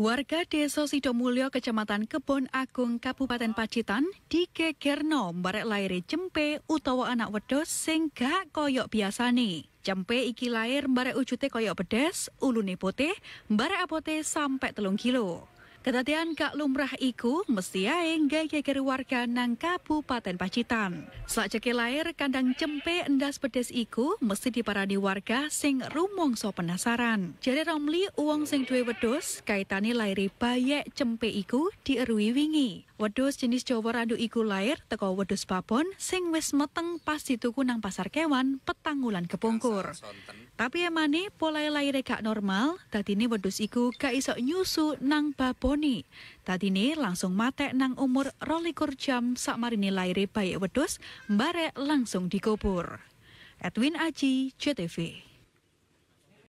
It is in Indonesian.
Warga Desa Sidomulyo, Kecamatan Kebon Agung, Kabupaten Pacitan, di digegerno mbarek lair cempe utawa anak wedos sing gak koyok nih. Cempe iki lair mbarek ujute koyok pedes, ulune putih, mbarek apote sampai telung kilo. Kedatian kak lumrah iku mesti aing gaya keri warga nang Kabupaten Pacitan. ceki lahir, kandang cempe endas pedes iku mesti diparani warga sing rumongso penasaran. Jadi Romli uang sing duwe wedus kaitani lahir bayek cempe iku dierui wingi. Wedus jenis Jawa randu iku lair teko wedus papon sing wis meteng pas dituku nang pasar kewan petang kepungkur. Tapi emane pola laire gak normal, tadine ini iku gak iso nyusu nang baboni. Tadine langsung matek nang umur rolikur jam marini lahir bayi wedhus, mbarek langsung dikubur. Edwin Aji, JTV.